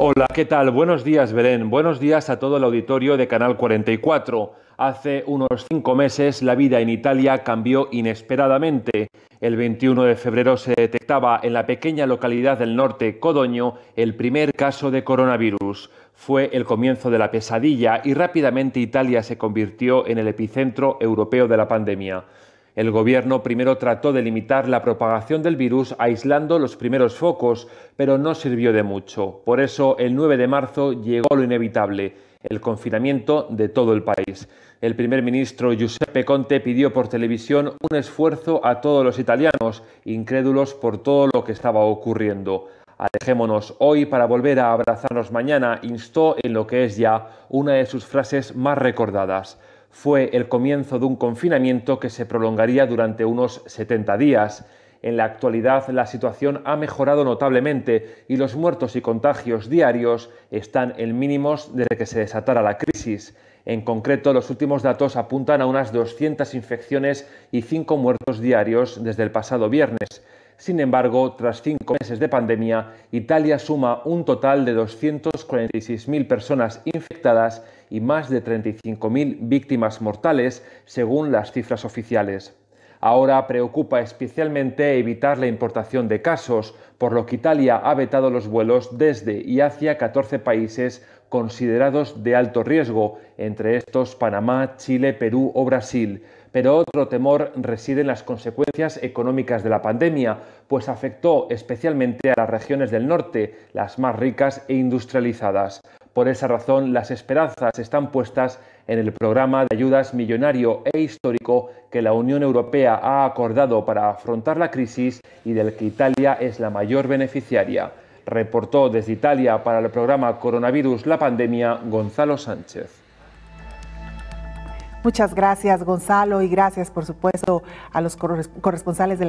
Hola, ¿qué tal? Buenos días, Belén. Buenos días a todo el auditorio de Canal 44. Hace unos cinco meses la vida en Italia cambió inesperadamente. El 21 de febrero se detectaba en la pequeña localidad del norte, Codoño, el primer caso de coronavirus. Fue el comienzo de la pesadilla y rápidamente Italia se convirtió en el epicentro europeo de la pandemia. El gobierno primero trató de limitar la propagación del virus aislando los primeros focos, pero no sirvió de mucho. Por eso, el 9 de marzo llegó lo inevitable, el confinamiento de todo el país. El primer ministro Giuseppe Conte pidió por televisión un esfuerzo a todos los italianos, incrédulos por todo lo que estaba ocurriendo. Alejémonos hoy para volver a abrazarnos mañana, instó en lo que es ya una de sus frases más recordadas fue el comienzo de un confinamiento que se prolongaría durante unos 70 días. En la actualidad la situación ha mejorado notablemente y los muertos y contagios diarios están en mínimos desde que se desatara la crisis. En concreto, los últimos datos apuntan a unas 200 infecciones y 5 muertos diarios desde el pasado viernes. Sin embargo, tras cinco meses de pandemia, Italia suma un total de 246.000 personas infectadas y más de 35.000 víctimas mortales, según las cifras oficiales. Ahora preocupa especialmente evitar la importación de casos, por lo que Italia ha vetado los vuelos desde y hacia 14 países considerados de alto riesgo, entre estos Panamá, Chile, Perú o Brasil. Pero otro temor reside en las consecuencias económicas de la pandemia, pues afectó especialmente a las regiones del norte, las más ricas e industrializadas. Por esa razón, las esperanzas están puestas en el programa de ayudas millonario e histórico que la Unión Europea ha acordado para afrontar la crisis y del que Italia es la mayor beneficiaria. Reportó desde Italia para el programa Coronavirus la pandemia Gonzalo Sánchez. Muchas gracias Gonzalo y gracias por supuesto a los corresponsales de